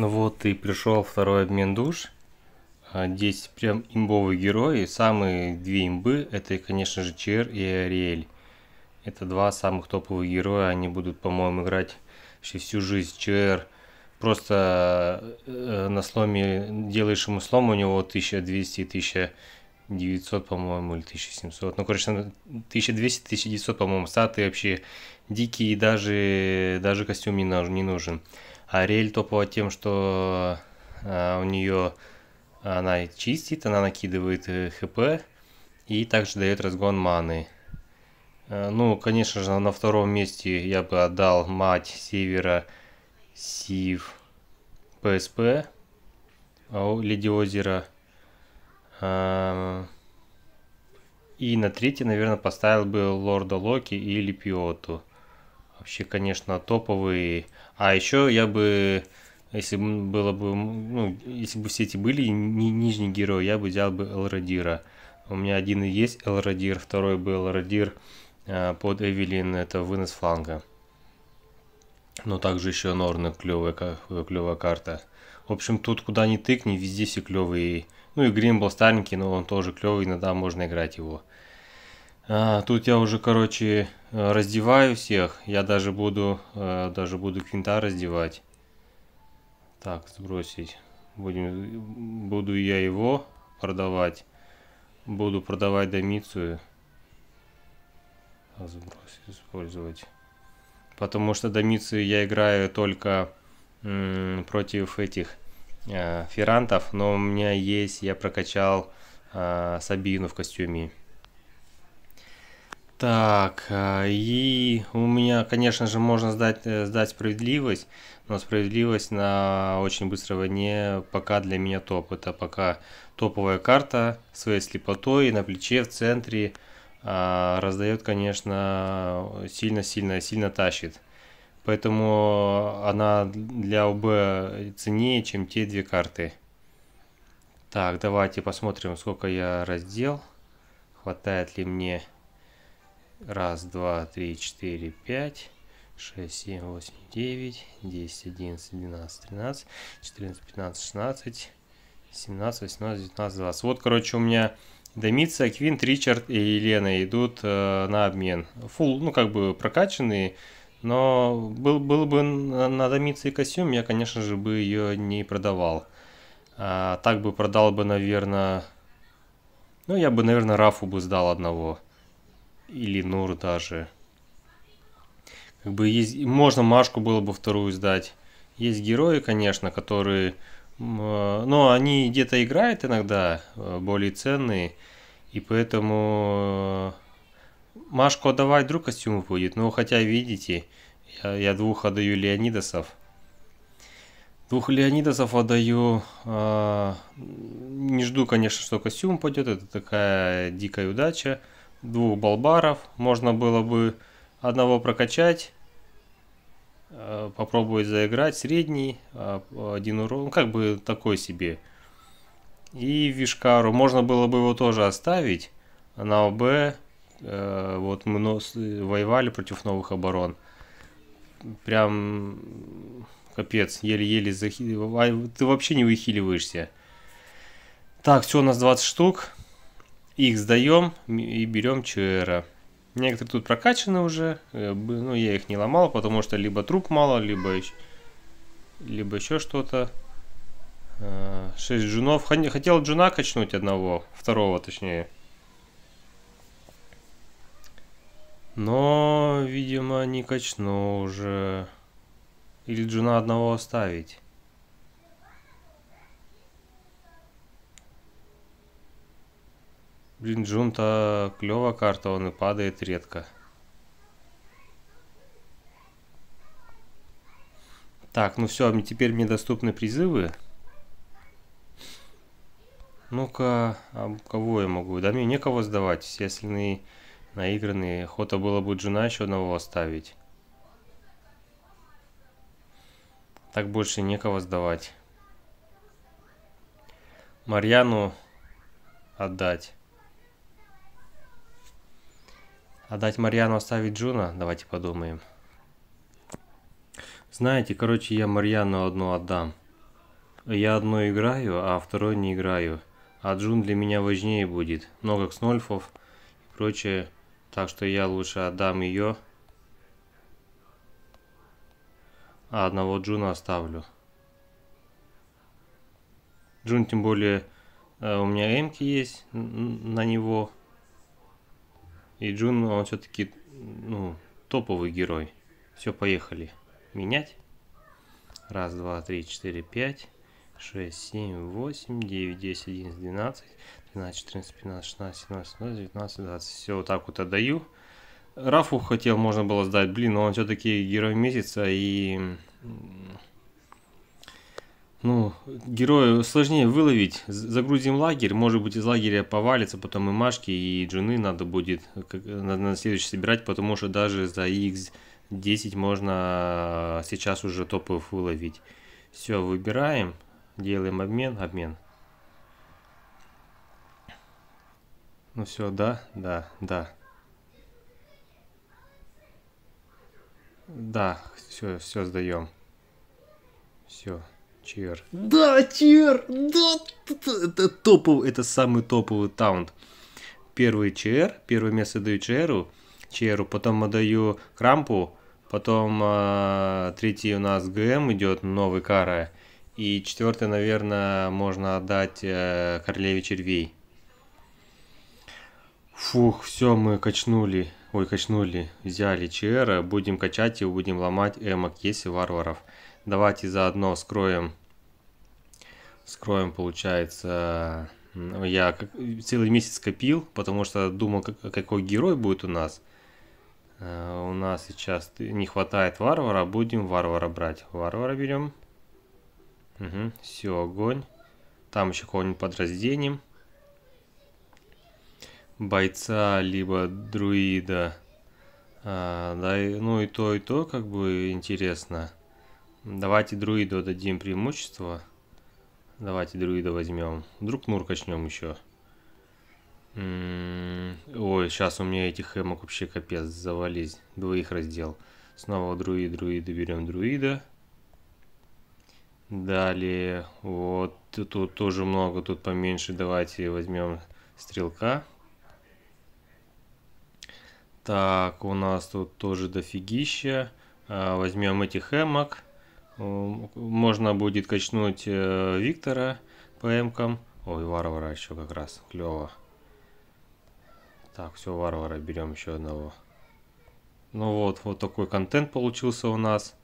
Ну вот и пришел второй обмен душ. Здесь а, прям имбовые герои. Самые две имбы это, конечно же, Чер и Ариэль. Это два самых топовых героя. Они будут, по-моему, играть вообще всю жизнь. Чер просто э, э, на сломе, делаешь ему слом, у него 1200-1900, по-моему, или 1700. Ну, короче, 1200-1900, по-моему, статы вообще дикие, даже, даже костюм не нужен. Ариэль топала тем, что э, у нее она чистит, она накидывает э, хп и также дает разгон маны. Э, ну, конечно же, на втором месте я бы отдал мать севера Сив ПСП, а Леди Озера. Эм, и на третье, наверное, поставил бы Лорда Локи или Пиоту. Вообще, конечно, топовый. А еще я бы, если было бы, ну, если бы все эти были ни, нижний герой, я бы взял бы Элрадира. У меня один и есть Элрадир, второй был Элрадир а, под Эвелин, это вынос фланга. Но также еще Норны клевая, клевая карта. В общем, тут куда ни тыкни, везде все клевые. Ну и Грим был старенький, но он тоже клевый, иногда можно играть его. А, тут я уже, короче, Э, раздеваю всех. Я даже буду, э, даже буду квинта раздевать. Так, сбросить. Будем, буду я его продавать. Буду продавать домицию. А, сбросить, использовать. Потому что домицию я играю только против этих э, ферантов. Но у меня есть, я прокачал э, Сабину в костюме. Так, э, и у меня, конечно же, можно сдать, э, сдать справедливость, но справедливость на очень быстрой войне пока для меня топ. Это пока топовая карта своей слепотой на плече, в центре. А, раздает, конечно, сильно-сильно, сильно тащит. Поэтому она для ОБ ценнее, чем те две карты. Так, давайте посмотрим, сколько я раздел. Хватает ли мне Раз, два, три, четыре, пять. 6, 7, 8, 9, 10, 11, 12, 13, 14, 15, 16, 17, 18, 19, 20. Вот, короче, у меня Домица, Квинт, Ричард и Елена идут э, на обмен. Фул, ну, как бы прокачанные, но был, был бы на, на Домице и костюм, я, конечно же, бы ее не продавал. А, так бы продал бы, наверное... Ну, я бы, наверное, Рафу бы сдал одного или Нур даже. Как бы есть, можно Машку было бы вторую сдать. Есть герои, конечно, которые... Э, но они где-то играют иногда, э, более ценные. И поэтому э, Машку отдавать друг костюм будет. но хотя, видите, я, я двух отдаю Леонидосов. Двух Леонидосов отдаю. А, не жду, конечно, что костюм пойдет. Это такая дикая удача двух болбаров. Можно было бы одного прокачать, э, попробовать заиграть средний, а, один урон, ну, как бы такой себе. И Вишкару. Можно было бы его тоже оставить на ОБ. Э, вот мы воевали против новых оборон. Прям капец, еле-еле захиливаешь. Ты вообще не выхиливаешься. Так, все, у нас 20 штук. Их сдаем и берем ЧР. А. Некоторые тут прокачаны уже, э, ну я их не ломал, потому что либо труп мало, либо еще, либо еще что-то. 6 э, джунов. Хотел джуна качнуть одного, второго точнее. Но, видимо, не качну уже. Или джуна одного оставить. Блин, Джунта клевая карта, он и падает редко. Так, ну все, теперь мне доступны призывы. Ну-ка, а кого я могу? Да мне некого сдавать, все остальные наигранные. Охота было бы Джуна еще одного оставить. Так больше некого сдавать. Марьяну отдать. Отдать а Марьяну, оставить Джуна? Давайте подумаем. Знаете, короче, я Марьяну одну отдам. Я одну играю, а второй не играю. А Джун для меня важнее будет. Много кснольфов и прочее. Так что я лучше отдам ее. А одного Джуна оставлю. Джун тем более э, у меня эмки есть на него. И Джун, ну, он все-таки, ну, топовый герой. Все, поехали. Менять. Раз, два, три, четыре, пять. шесть, семь, восемь, девять, десять, одиннадцать, двенадцать, тринадцать, четырнадцать, пятнадцать, шестнадцать, семнадцать, 18, девятнадцать, двадцать. Все вот так вот отдаю. Рафу хотел, можно было сдать, блин, но он все-таки герой месяца и ну, герою сложнее выловить. Загрузим лагерь, может быть из лагеря повалится потом и Машки, и Джуны надо будет на следующий собирать, потому что даже за X10 можно а, сейчас уже топов выловить. Все, выбираем, делаем обмен, обмен. Ну все, да, да, да. Да, все, все сдаем. Все. Чир. Да, Чир! Да! Это, топовый, это самый топовый таунт. Первый ЧР, первое место даю ЧРу, ЧРу, потом отдаю Крампу, потом э, третий у нас ГМ идет, новый Кара, и четвертый, наверное, можно отдать э, Королеве Червей. Фух, все, мы качнули. Ой, качнули. Взяли ЧР, будем качать его, будем ломать эмок, если варваров. Давайте заодно скроем, скроем, получается, я целый месяц копил, потому что думал, какой герой будет у нас. Э, у нас сейчас не хватает варвара, будем варвара брать. Варвара берем. Угу, все, огонь. Там еще кого-нибудь подразденем. Бойца, либо друида. А, да, и, ну и то, и то, как бы интересно. Давайте друиду дадим преимущество. Давайте друида возьмем. Вдруг нур качнем еще. М-м-м. Ой, сейчас у меня этих эмок вообще капец завались. Двоих раздел. Снова друид, друида берем друида. Далее, вот, тут тоже много, тут поменьше. Давайте возьмем стрелка. Так, у нас тут тоже дофигища. А, возьмем этих эмок. Можно будет качнуть э, Виктора по кам Ой, варвара еще как раз. Клево. Так, все, варвара, берем еще одного. Ну вот, вот такой контент получился у нас.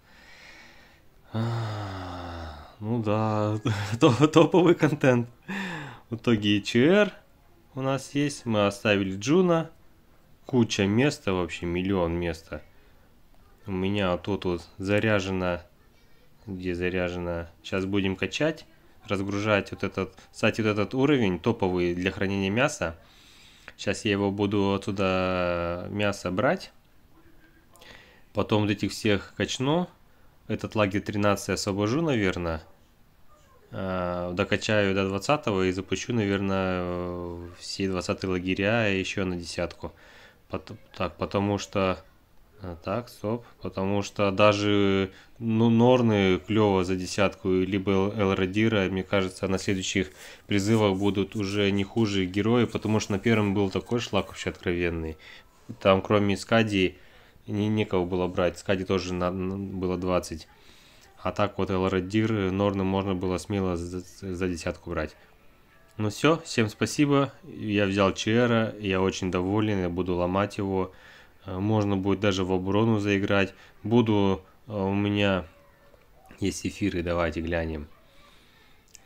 А, ну да, топовый контент. В итоге ЧР у нас есть. Мы оставили Джуна. Куча места вообще, миллион места. У меня тут вот заряжено где заряжена. Сейчас будем качать, разгружать вот этот, кстати, вот этот уровень топовый для хранения мяса. Сейчас я его буду отсюда мясо брать. Потом вот этих всех качну. Этот лагерь 13 освобожу, наверное. А, докачаю до 20 и запущу, наверное, все 20 лагеря а еще на десятку. Так, потому что а так, стоп. Потому что даже ну, Норны клево за десятку, либо Элрадира, мне кажется, на следующих призывах будут уже не хуже герои, потому что на первом был такой шлак вообще откровенный. Там кроме Скади не, некого было брать. Скади тоже на, на, было 20. А так вот Элрадир, Норны можно было смело за, за десятку брать. Ну все, всем спасибо. Я взял Чиэра, я очень доволен, я буду ломать его. Э, можно будет даже в оборону заиграть. Буду э, у меня... Есть эфиры, давайте глянем.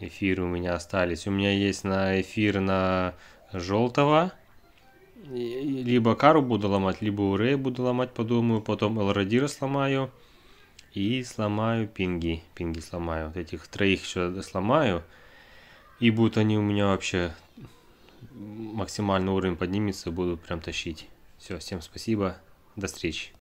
Эфиры у меня остались. У меня есть на эфир на желтого. Либо кару буду ломать, либо урей буду ломать, подумаю. Потом элрадира сломаю. И сломаю пинги. Пинги сломаю. Вот этих троих еще сломаю. И будут они у меня вообще максимальный уровень поднимется, буду прям тащить. Все, всем спасибо, до встречи.